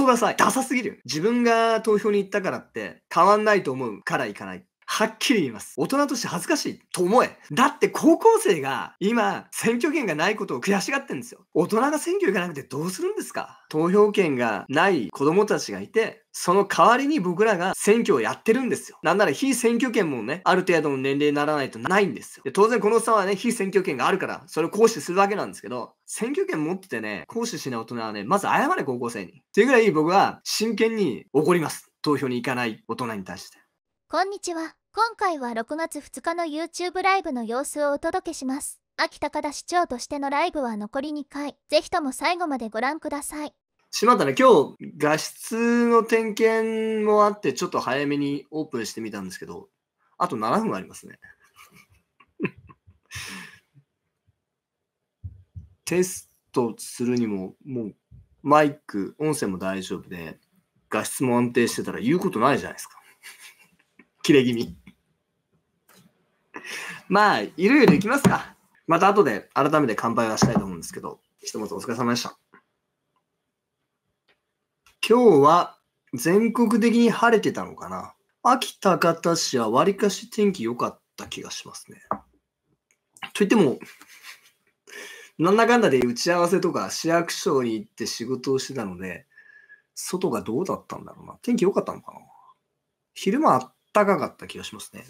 ソダさ、ダサすぎる自分が投票に行ったからって、変わんないと思うから行かない。はっきり言います。大人として恥ずかしいと思え。だって高校生が今選挙権がないことを悔しがってんですよ。大人が選挙行かなくてどうするんですか投票権がない子供たちがいて、その代わりに僕らが選挙をやってるんですよ。なんなら非選挙権もね、ある程度の年齢にならないとないんですよ。で当然この差はね、非選挙権があるから、それを行使するわけなんですけど、選挙権持っててね、行使しない大人はね、まず謝れ高校生に。っていうぐらい僕は真剣に怒ります。投票に行かない大人に対して。こんにちは。今回は6月2日の YouTube ライブの様子をお届けします。秋高田市長としてのライブは残り2回、ぜひとも最後までご覧ください。しまったね、今日画質の点検もあって、ちょっと早めにオープンしてみたんですけど、あと7分ありますね。テストするにも、もうマイク、音声も大丈夫で、画質も安定してたら言うことないじゃないですか。切れ気味。まあ、いろいろいきますか。また後で改めて乾杯はしたいと思うんですけど、ひとまずお疲れ様でした。今日は全国的に晴れてたのかな。秋田方市はわりかし天気良かった気がしますね。といっても、なんだかんだで打ち合わせとか市役所に行って仕事をしてたので、外がどうだったんだろうな。天気良かったのかな昼間高かかった気がしますね。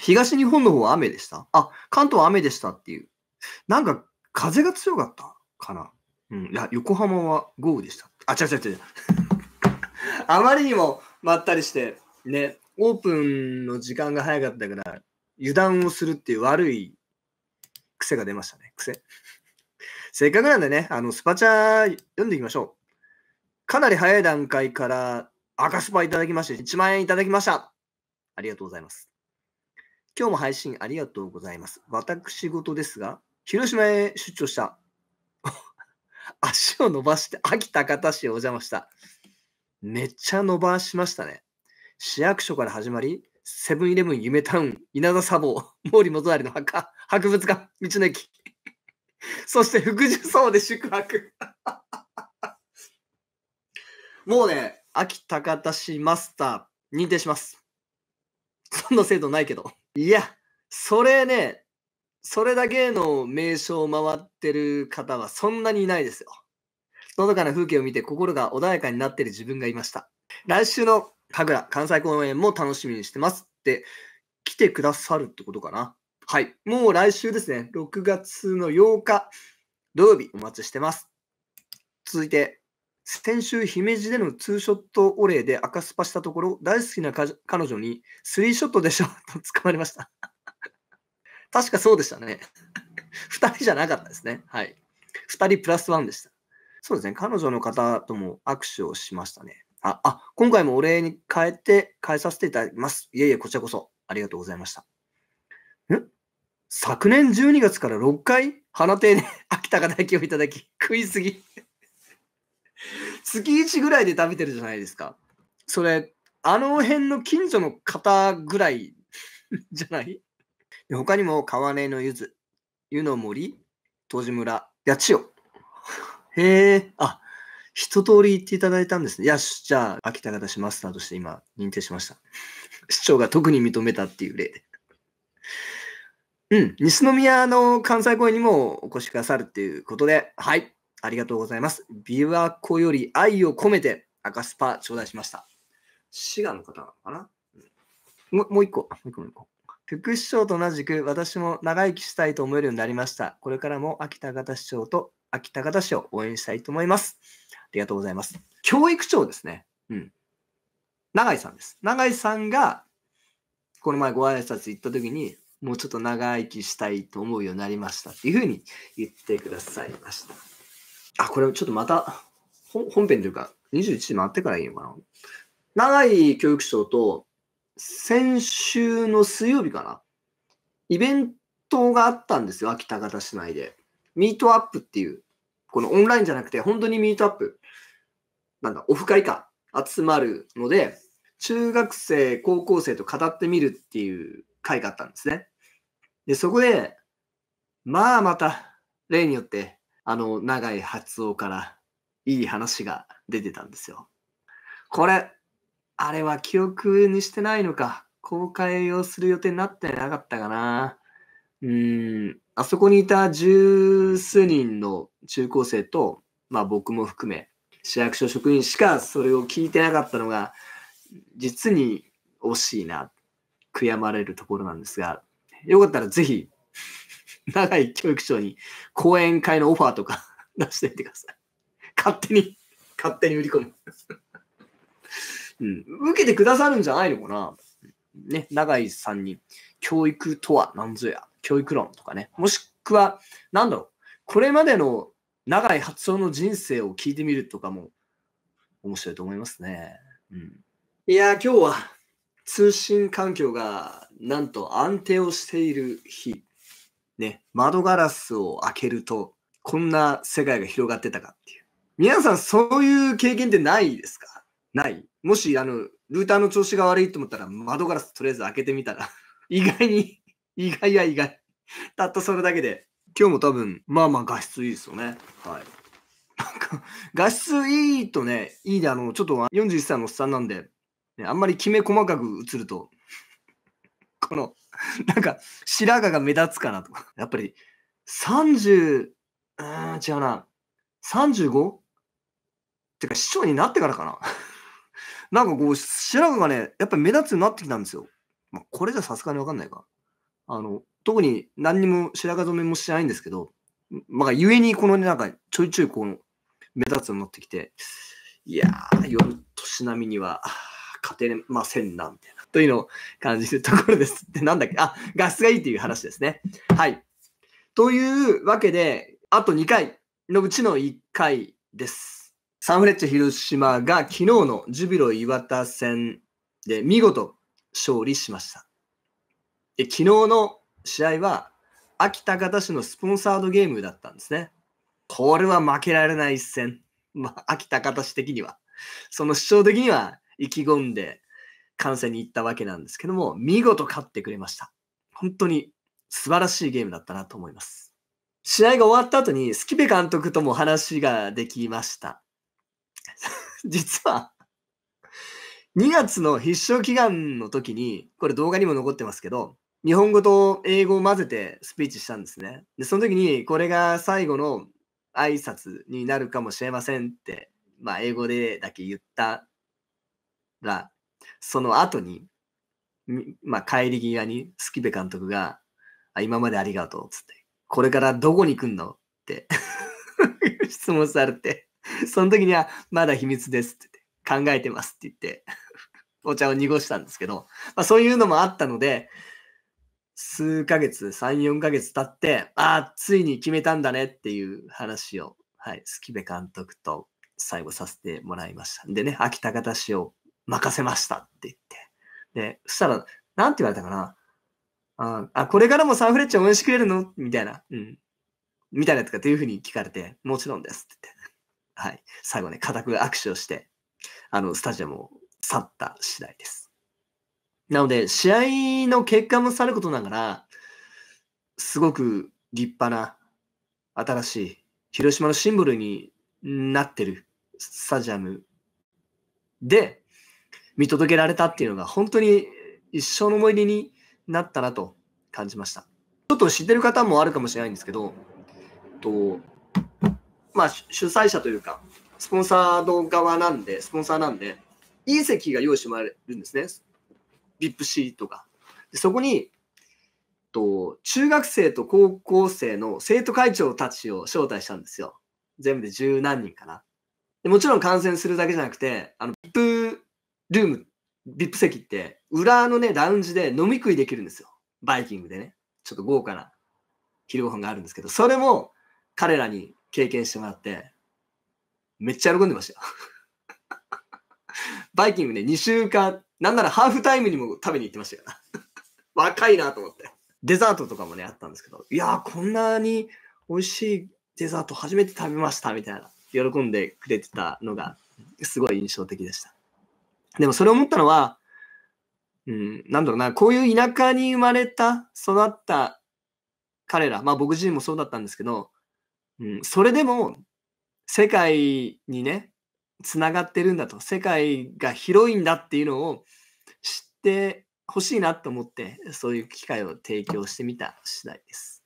東日本の方は雨でしたあ、関東は雨でしたっていう。なんか風が強かったかな。うん、いや、横浜は豪雨でした。あ、違う違う違う。あまりにもまったりして、ね、オープンの時間が早かったから、油断をするっていう悪い癖が出ましたね。癖。せっかくなんでね、あの、スパチャ読んでいきましょう。かなり早い段階から赤スパいただきまして、1万円いただきました。ありがとうございます。今日も配信ありがとうございます。私事ですが、広島へ出張した。足を伸ばして秋高田市へお邪魔した。めっちゃ伸ばしましたね。市役所から始まり、セブンイレブン夢タウン、稲田砂防、毛利元就の墓、博物館、道の駅。そして福寿荘で宿泊。もうね、秋高田市マスター認定します。そんな制度ないけど。いや、それね、それだけの名所を回ってる方はそんなにいないですよ。のどかな風景を見て心が穏やかになってる自分がいました。来週の神楽関西公演も楽しみにしてますって、来てくださるってことかな。はい。もう来週ですね、6月の8日土曜日お待ちしてます。続いて、先週、姫路でのツーショットお礼で赤スパしたところ、大好きな彼女に、スリーショットでしょと捕まりました。確かそうでしたね。2 人じゃなかったですね。はい。2人プラスワンでした。そうですね。彼女の方とも握手をしましたね。あ、あ今回もお礼に変えて、変えさせていただきます。いえいえ、こちらこそ。ありがとうございました。ん昨年12月から6回、花亭で秋田が代をいただき、食いすぎ。月1ぐらいで食べてるじゃないですか。それ、あの辺の近所の方ぐらい じゃない他にも川根のゆず、湯の森、杜氏村、八千代。へえ、あ、一通り言っていただいたんですね。よし、じゃあ、秋田方しマスターとして今認定しました。市長が特に認めたっていう例で。うん、西宮の関西公園にもお越しくださるっていうことで、はい、ありがとうございます。琵琶湖より愛を込めて赤スパ頂戴しました。滋賀の方なのかな、うん、もう一個、もう一個、もう一個。副市長と同じく私も長生きしたいと思えるようになりました。これからも秋田方市長と秋田方市を応援したいと思います。ありがとうございます。教育長ですね。うん。永井さんです。永井さんが、この前ご挨拶行った時に、もうちょっと長生きしたいと思うようになりましたっていうふうに言ってくださいました。あ、これちょっとまた本編というか、21時回ってからいいのかな。長井教育省と、先週の水曜日かな、イベントがあったんですよ、秋田方市内で。ミートアップっていう、このオンラインじゃなくて、本当にミートアップ、なんだ、オフ会か、集まるので、中学生、高校生と語ってみるっていう会があったんですね。で、そこで、まあまた、例によって、あの、長い発音からいい話が出てたんですよ。これ、あれは記憶にしてないのか。公開をする予定になってなかったかな。うん、あそこにいた十数人の中高生と、まあ僕も含め、市役所職員しかそれを聞いてなかったのが、実に惜しいな、悔やまれるところなんですが、よかったらぜひ 長井教育長に講演会のオファーとか 出してみてください。勝手に、勝手に売り込む。うん、受けてくださるんじゃないのかな。ね、永井さんに、教育とは何ぞや、教育論とかね、もしくは、なんだろう、これまでの永井発音の人生を聞いてみるとかも面白いと思いますね。うん、いや今日は通信環境がなんと安定をしている日。ね、窓ガラスを開けると、こんな世界が広がってたかっていう。皆さん、そういう経験ってないですかないもし、あの、ルーターの調子が悪いと思ったら、窓ガラスとりあえず開けてみたら、意外に、意外や意外。たったそれだけで。今日も多分、まあまあ画質いいですよね。はい。なんか、画質いいとね、いいで、あの、ちょっと41歳のおっさんなんで、ね、あんまりきめ細かく映ると、この、なんか、白髪が目立つかなとか。やっぱり、30、うん、違うな。35? てか、市長になってからかな。なんかこう、白髪がね、やっぱり目立つようになってきたんですよ。まあ、これじゃさすがにわかんないか。あの、特に何にも白髪染めもしてないんですけど、まあ、ゆえにこのね、なんか、ちょいちょいこう、目立つようになってきて、いやー、夜年並みには、勝てませんな、みたいな。というのを感じるところですで、なんだっけ あ、画質がいいという話ですね。はい。というわけで、あと2回のうちの1回です。サンフレッチェ広島が昨日のジュビロ磐田戦で見事勝利しました。で昨日の試合は秋田方市のスポンサードゲームだったんですね。これは負けられない一戦。まあ、秋田方市的には。その主張的には意気込んで観戦に行ったわけなんですけども、見事勝ってくれました。本当に素晴らしいゲームだったなと思います。試合が終わった後に、スキベ監督とも話ができました。実は、2月の必勝祈願の時に、これ動画にも残ってますけど、日本語と英語を混ぜてスピーチしたんですね。で、その時に、これが最後の挨拶になるかもしれませんって、まあ、英語でだけ言ったら、その後に、まあ、帰り際にスキベ監督が、あ今までありがとう、つって。これからどこに来んのって 質問されて、その時には、まだ秘密ですって考えてますって言って、お茶を濁したんですけど、まあ、そういうのもあったので、数ヶ月、3、4ヶ月経って、ああ、ついに決めたんだねっていう話を、はい、スキベ監督と最後させてもらいました。でね、秋田方市を任せましたって言って。で、そしたら、なんて言われたかな。あ、あこれからもサンフレッチェ応援してくれるのみたいな。うん。みたいなとかっていうふうに聞かれて、もちろんですって言って。はい。最後ね、固く握手をして、あの、スタジアムを去った次第です。なので、試合の結果もさることながら、すごく立派な、新しい、広島のシンボルになってるスタジアムで、見届けられたっていうのが本当に一生の思い出になったなと感じました。ちょっと知ってる方もあるかもしれないんですけど、とまあ、主催者というか、スポンサーの側なんで、スポンサーなんで、いい席が用意してもらえるんですね。VIP シートが。でそこにと、中学生と高校生の生徒会長たちを招待したんですよ。全部で十何人かな。でもちろん感染するだけじゃなくて、あの、VIP ルーム、VIP 席って、裏のね、ラウンジで飲み食いできるんですよ。バイキングでね。ちょっと豪華な昼ご飯があるんですけど、それも彼らに経験してもらって、めっちゃ喜んでましたよ。バイキングね、2週間、なんならハーフタイムにも食べに行ってましたから。若いなと思って。デザートとかもね、あったんですけど、いやこんなに美味しいデザート初めて食べました、みたいな。喜んでくれてたのが、すごい印象的でした。でもそれを思ったのは、うん、なんだろうな、こういう田舎に生まれた、育った彼ら、まあ僕自身もそうだったんですけど、うん、それでも世界にね、つながってるんだと、世界が広いんだっていうのを知ってほしいなと思って、そういう機会を提供してみた次第です。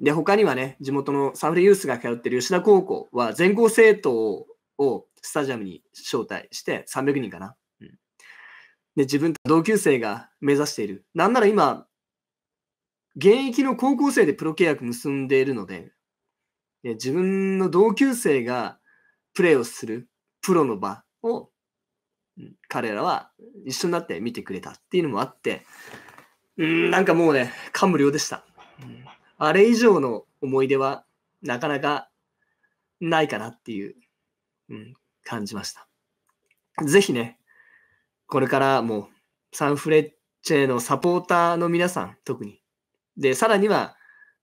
で、他にはね、地元のサンフレユースが通ってる吉田高校は全校生徒をスタジアムに招待して300人かな。うん、で、自分と同級生が目指している。なんなら今、現役の高校生でプロ契約結んでいるので、で自分の同級生がプレーをするプロの場を彼らは一緒になって見てくれたっていうのもあって、うん、なんかもうね、感無量でした。あれ以上の思い出はなかなかないかなっていう、うん、感じました。ぜひね、これからもサンフレッチェのサポーターの皆さん、特に。で、さらには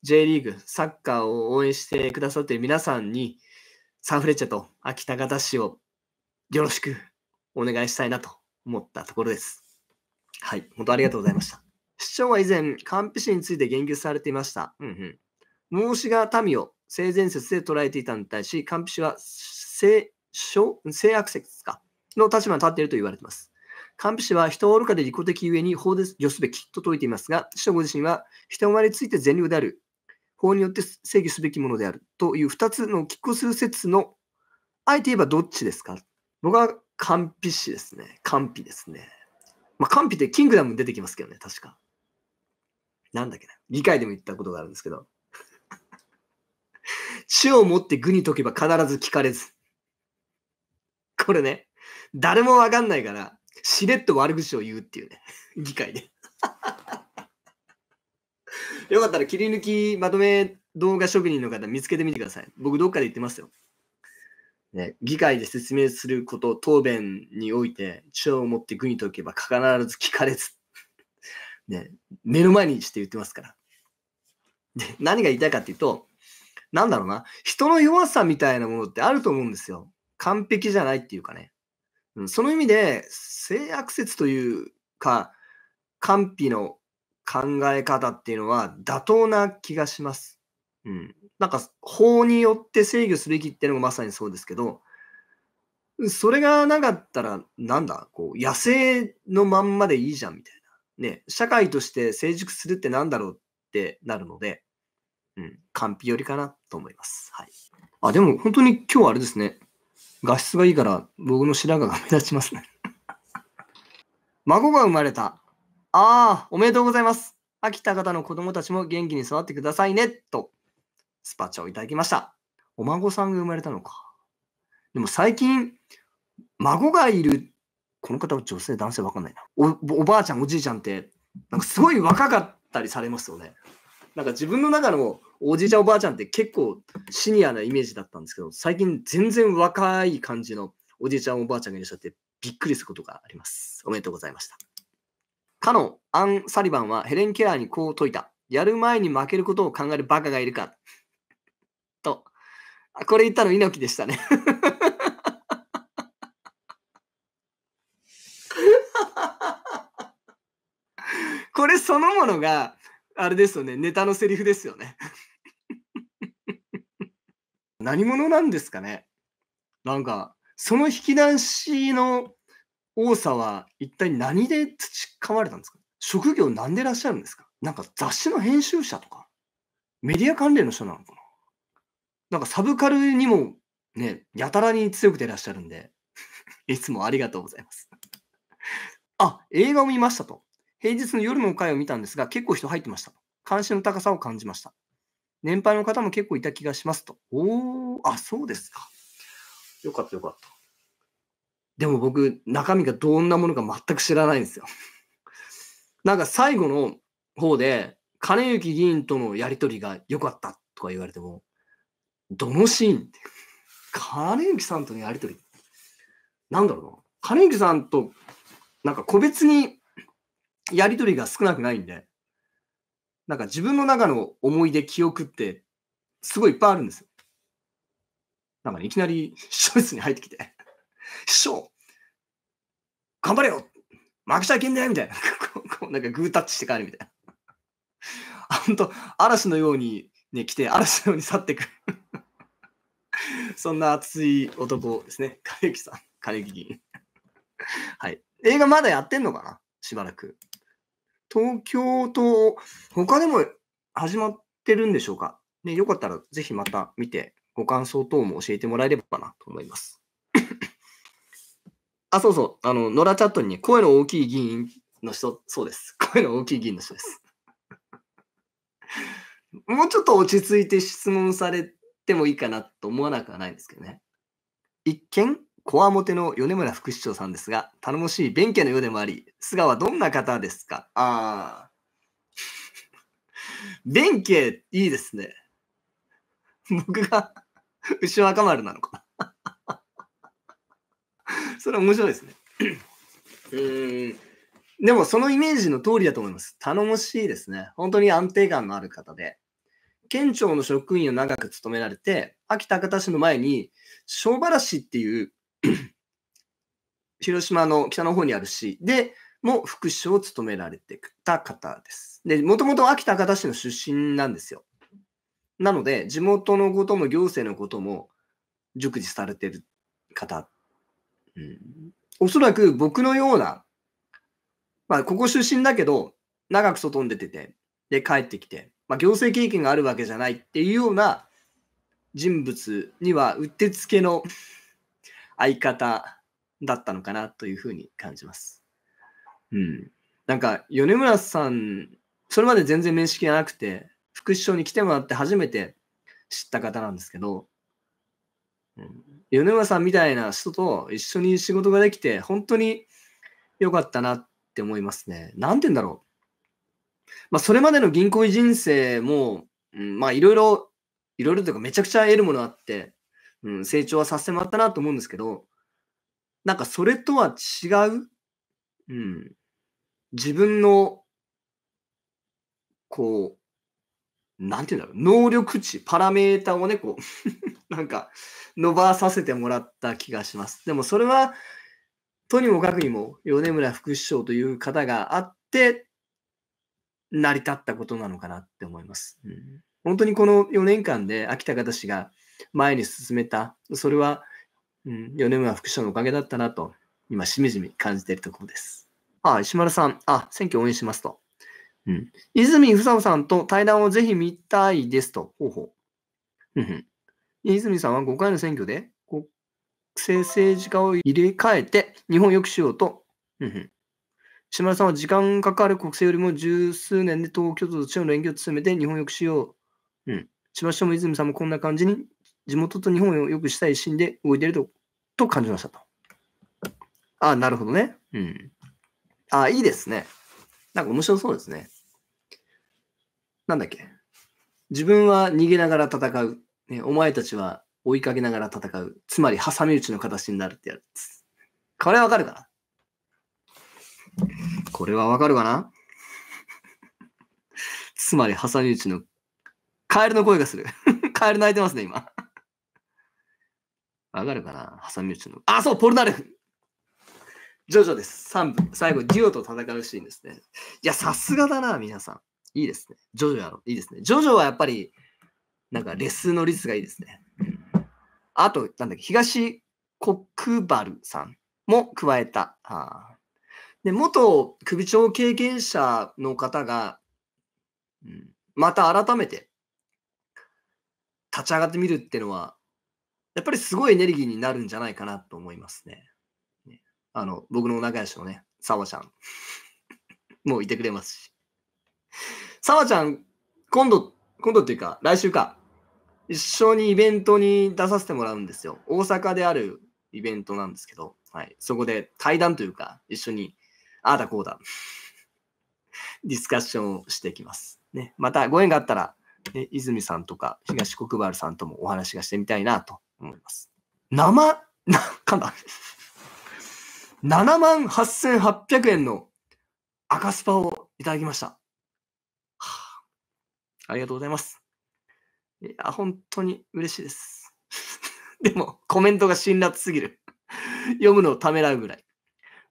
J リーグ、サッカーを応援してくださっている皆さんに、サンフレッチェと秋田方市をよろしくお願いしたいなと思ったところです。はい、本当ありがとうございました。市長は以前、完備市について言及されていました。うんうん。孟子が民を性善説で捉えていたのに対し、完備市は性性悪説かの立場に立っていると言われています。カンプ氏は人は愚かで利己的ゆえに法で助すべきと説いていますが、師匠ご自身は人生まについて善良である、法によって制御すべきものであるという2つの拮抗する説の、あえて言えばどっちですか僕はンピ氏ですね。ンピですね。まあ、ンピってキングダムに出てきますけどね、確か。なんだっけな。議会でも言ったことがあるんですけど。死を持って具に解けば必ず聞かれず。これね、誰もわかんないから、しれっと悪口を言うっていうね、議会で。よかったら切り抜きまとめ動画職人の方見つけてみてください。僕どっかで言ってますよ。ね、議会で説明すること、答弁において、超を持って具にとけば必ず聞かれず、ね、目の前にして言ってますから。で、何が言いたいかっていうと、なんだろうな、人の弱さみたいなものってあると思うんですよ。完璧じゃないっていうかね、うん、その意味で性悪説というか完備の考え方っていうのは妥当な気がします。うん、なんか法によって制御すべきっていうのがまさにそうですけどそれがなかったらなんだこう野生のまんまでいいじゃんみたいな、ね、社会として成熟するってなんだろうってなるので、うん、完備よりかなと思います。はい、あでも本当に今日はあれですね画質がいいから僕の白髪が目立ちますね 孫が生まれた。ああ、おめでとうございます。秋田方の子供たちも元気に育ってくださいね、と、スパチャをいただきました。お孫さんが生まれたのか。でも最近、孫がいる、この方は女性、男性わかんないなお。おばあちゃん、おじいちゃんって、なんかすごい若かったりされますよね。なんか自分の中のおじいちゃんおばあちゃんって結構シニアなイメージだったんですけど、最近全然若い感じのおじいちゃんおばあちゃんがいらっしゃってびっくりすることがあります。おめでとうございました。かのアン・サリバンはヘレン・ケラーにこう説いた。やる前に負けることを考えるバカがいるか。と。これ言ったの猪木でしたねこれそのものが、あれですよね、ネタのセリフですよね何者なんですかねなんか、その引き出しの多さは一体何で培われたんですか職業何でいらっしゃるんですかなんか雑誌の編集者とか、メディア関連の人なのかななんかサブカルにもね、やたらに強くていらっしゃるんで、いつもありがとうございます。あ、映画を見ましたと。平日の夜の会を見たんですが、結構人入ってました。関心の高さを感じました。年配の方も結構いた気がしますと。おお、あ、そうですか。よかったよかった。でも僕、中身がどんなものか全く知らないんですよ。なんか最後の方で、金行議員とのやりとりが良かったとか言われても、どのシーンって。金行さんとのやりとり。なんだろうな。金行さんと、なんか個別にやりとりが少なくないんで、なんか自分の中の思い出、記憶って、すごいいっぱいあるんですよ。なんかね、いきなり、秘 書室に入ってきて、師匠、頑張れよ負けちゃいけんねみたいな。こう、なんかグータッチして帰るみたいな。本当嵐のようにね、来て、嵐のように去ってくそんな熱い男ですね。かゆキさん、かゆキ議員。はい。映画まだやってんのかなしばらく。東京と他でも始まってるんでしょうか。ね、よかったらぜひまた見て、ご感想等も教えてもらえればなと思います。あ、そうそう。あの、野良チャットに、ね、声の大きい議員の人、そうです。声の大きい議員の人です。もうちょっと落ち着いて質問されてもいいかなと思わなくはないですけどね。一見、こわもての米村副市長さんですが、頼もしい弁慶のようでもあり、素顔はどんな方ですかああ。弁慶、いいですね。僕が 牛若丸なのか それは面白いですね。うんでもそのイメージの通りだと思います。頼もしいですね。本当に安定感のある方で。県庁の職員を長く務められて、秋田市の前に、庄原市っていう 広島の北の方にある市でも副市長を務められてた方です。で、もともと秋田方市の出身なんですよ。なので、地元のことも行政のことも熟知されてる方。うん、おそらく僕のような、まあ、ここ出身だけど、長く外に出てて、で、帰ってきて、まあ、行政経験があるわけじゃないっていうような人物にはうってつけの相方だったのかなというふうに感じます。うん。なんか、米村さん、それまで全然面識がなくて、副首相に来てもらって初めて知った方なんですけど、うん、米村さんみたいな人と一緒に仕事ができて、本当に良かったなって思いますね。なんて言うんだろう。まあ、それまでの銀行員人生も、うん、まあ、いろいろ、いろいろというか、めちゃくちゃ得るものあって、うん、成長はさせてもらったなと思うんですけど、なんかそれとは違う、うん、自分の、こう、なんていうんだろう、能力値、パラメータをね、こう なんか伸ばさせてもらった気がします。でもそれは、とにもかくにも、米村副首相という方があって、成り立ったことなのかなって思います。うん、本当にこの4年間で秋田方氏が、前に進めた。それは、うん、米村副首相のおかげだったなと、今、しみじみ感じているところです。あ、石丸さん、あ、選挙応援しますと。うん、泉房夫さんと対談をぜひ見たいですと。ほうほう。うん、泉さんは5回の選挙で国政政治家を入れ替えて日本を良くしようと。うん、石丸さんは時間かかる国政よりも十数年で東京都と地方の連携を進めて日本を良くしよう。うん、千葉市も泉さんもこんな感じに地元と日本を良くしたい一心で動いているとと感じましたと。ああ、なるほどね。うん。ああ、いいですね。なんか面白そうですね。なんだっけ。自分は逃げながら戦う。ね、お前たちは追いかけながら戦う。つまり、挟み撃ちの形になるってやる。これはわかるかなこれはわかるかな つまり、挟み撃ちのカエルの声がする。カエル泣いてますね、今。上がるかな挟み撃ちの。あ、そう、ポルナレフジョジョです。3部。最後、デュオと戦うシーンですね。いや、さすがだな、皆さん。いいですね。ジョジョやろ。いいですね。ジョジョはやっぱり、なんか、レスの率がいいですね。あと、なんだっけ、東国原さんも加えた。はあ、で元首長経験者の方が、うん、また改めて立ち上がってみるっていうのはやっぱりすごいエネルギーになるんじゃないかなと思いますね。あの、僕の仲良しのね、沢ちゃん。もういてくれますし。沢ちゃん、今度、今度っていうか、来週か、一緒にイベントに出させてもらうんですよ。大阪であるイベントなんですけど、はい、そこで対談というか、一緒に、ああだこうだ、ディスカッションをしていきます。ね、また、ご縁があったら、ね、泉さんとか東国原さんともお話がしてみたいなと思います。生、な、かな。7万8800円の赤スパをいただきました。はあ、ありがとうございます。いや、本当に嬉しいです。でも、コメントが辛辣すぎる。読むのをためらうぐらい。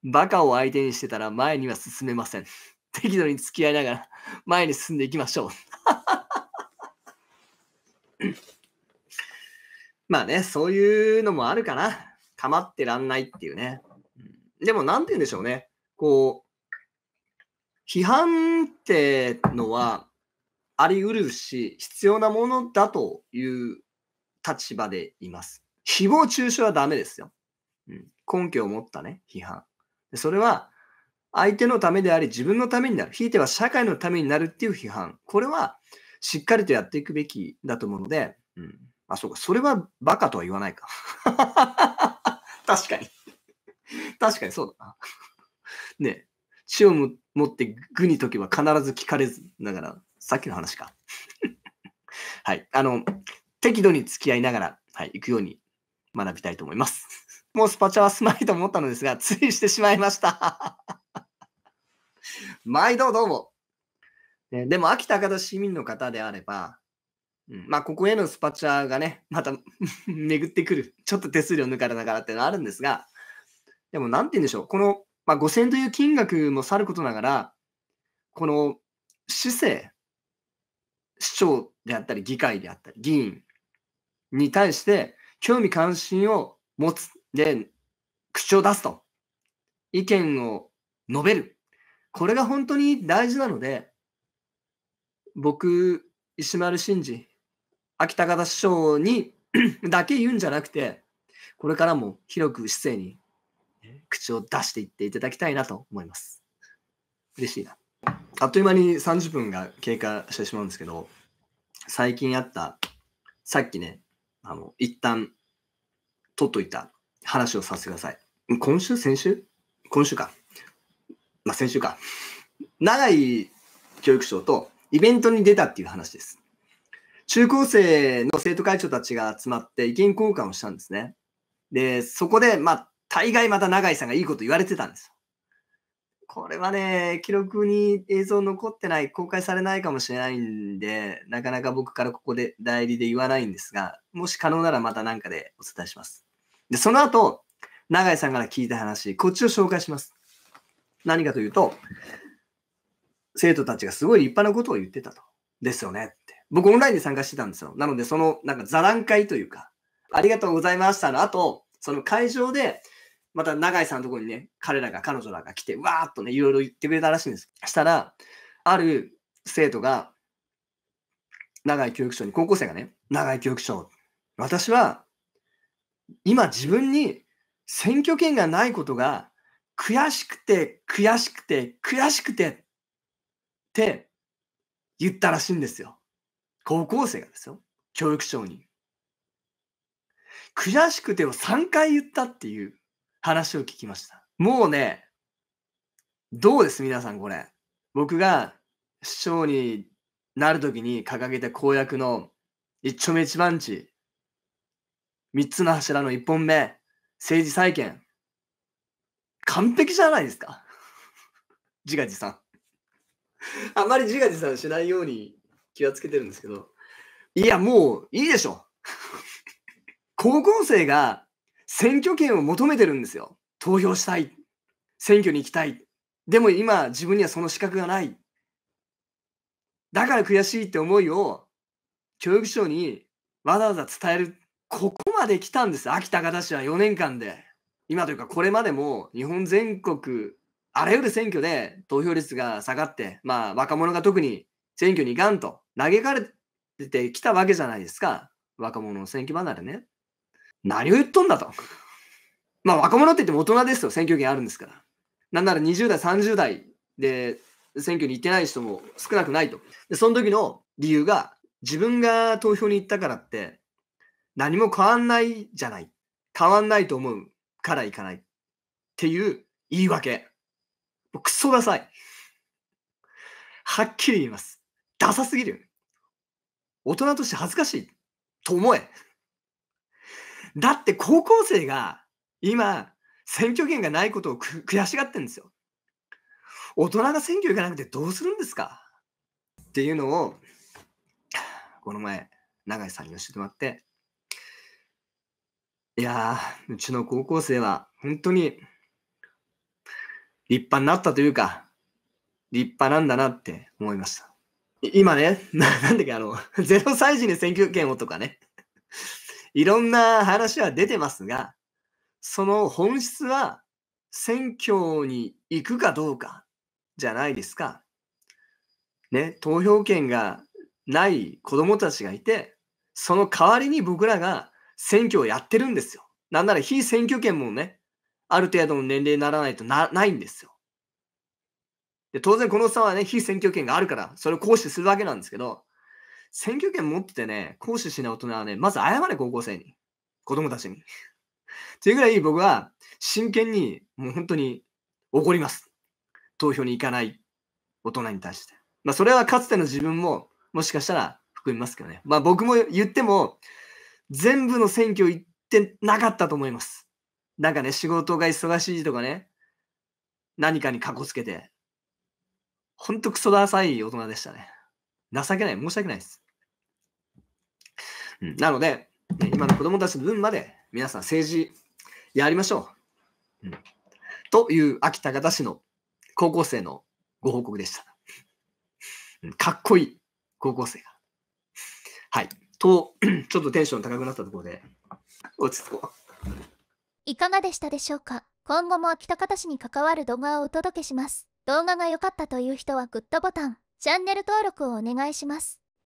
バカを相手にしてたら前には進めません。適度に付き合いながら前に進んでいきましょう。まあね、そういうのもあるかな。構ってらんないっていうね。でも、なんて言うんでしょうね。こう、批判ってのはあり得るし、必要なものだという立場でいます。誹謗中傷はダメですよ。うん、根拠を持ったね、批判。それは、相手のためであり、自分のためになる。ひいては社会のためになるっていう批判。これは、しっかりとやっていくべきだと思うので、うん、あ、そうか。それはバカとは言わないか。確かに。確かにそうだな。ねえ。血を持って具に解けば必ず聞かれず。だから、さっきの話か。はい。あの、適度に付き合いながら、はい、行くように学びたいと思います。もうスパチャはすまないと思ったのですが、ついしてしまいました。毎度どうも。ね、でも、秋田方市民の方であれば、まあ、ここへのスパチャがね、また 巡ってくる。ちょっと手数料抜かれながらっていうのはあるんですが、でも、なんて言うんでしょう。この、まあ、5000という金額もさることながら、この、市政、市長であったり、議会であったり、議員に対して、興味関心を持つ。で、口を出すと。意見を述べる。これが本当に大事なので、僕、石丸真二、秋田方師匠に だけ言うんじゃなくて、これからも広く市政に口を出していっていただきたいなと思います。嬉しいな。あっという間に30分が経過してしまうんですけど、最近あった、さっきね、あの、一旦、取っといた話をさせてください。今週先週今週か。まあ、先週か。長井教育省とイベントに出たっていう話です。中高生の生徒会長たちが集まって意見交換をしたんですね。で、そこで、まあ、大概また永井さんがいいこと言われてたんですよ。これはね、記録に映像残ってない、公開されないかもしれないんで、なかなか僕からここで代理で言わないんですが、もし可能ならまた何かでお伝えします。で、その後、永井さんから聞いた話、こっちを紹介します。何かというと、生徒たちがすごい立派なことを言ってたと。ですよね。僕オンラインで参加してたんですよ。なので、その、なんか座談会というか、ありがとうございましたの後、その会場で、また永井さんのところにね、彼らが、彼女らが来て、わーっとね、いろいろ言ってくれたらしいんです。したら、ある生徒が、永井教育長に、高校生がね、永井教育長、私は、今自分に選挙権がないことが、悔しくて、悔しくて、悔しくて、って言ったらしいんですよ。高校生がですよ。教育長に。悔しくてを3回言ったっていう話を聞きました。もうね、どうです皆さんこれ。僕が市長になるときに掲げた公約の一丁目一番地、三つの柱の一本目、政治再建。完璧じゃないですか。自画自賛。あまり自画自賛しないように気はつけてるんですけど、いや、もういいでしょ。高校生が選挙権を求めてるんですよ。投票したい。選挙に行きたい。でも今、自分にはその資格がない。だから悔しいって思いを教育省にわざわざ伝える。ここまで来たんです。秋田方市は4年間で。今というか、これまでも日本全国、あらゆる選挙で投票率が下がって、まあ、若者が特に選挙に行かんと嘆かれてきたわけじゃないですか。若者の選挙離れね。何を言っとんだと。まあ若者って言っても大人ですよ。選挙権あるんですから。なんなら20代、30代で選挙に行ってない人も少なくないと。で、その時の理由が、自分が投票に行ったからって、何も変わんないじゃない。変わんないと思うから行かない。っていう言い訳。くそクソダサい。はっきり言います。ダサすぎるよね。大人として恥ずかしいと思え。だって高校生が今、選挙権がないことを悔しがってるんですよ。大人が選挙行かなくてどうするんですかっていうのを、この前、永井さんに教えてもらって、いやー、うちの高校生は本当に立派になったというか、立派なんだなって思いました。今ね、なんだっけ、あの、0 歳児に選挙権をとかね、いろんな話は出てますが、その本質は選挙に行くかどうかじゃないですか。ね、投票権がない子供たちがいて、その代わりに僕らが選挙をやってるんですよ。なんなら非選挙権もね、ある程度の年齢にならないとなないんですよ。で当然この差はね、非選挙権があるから、それを行使するわけなんですけど、選挙権持っててね、行使しない大人はね、まず謝れ、高校生に。子供たちに。っていうぐらい僕は真剣に、もう本当に怒ります。投票に行かない大人に対して。まあ、それはかつての自分も、もしかしたら含みますけどね。まあ、僕も言っても、全部の選挙行ってなかったと思います。なんかね、仕事が忙しいとかね、何かにかこつけて、ほんとクソダサい大人でしたね。情けない。申し訳ないです。うん、なので、ね、今の子供たちの分まで皆さん政治やりましょう。うん、という秋田方市の高校生のご報告でした。かっこいい高校生が。はい。と、ちょっとテンション高くなったところで、落ち着こう。いかがでしたでしょうか今後も秋田方市に関わる動画をお届けします。動画が良かったという人はグッドボタン、チャンネル登録をお願いします。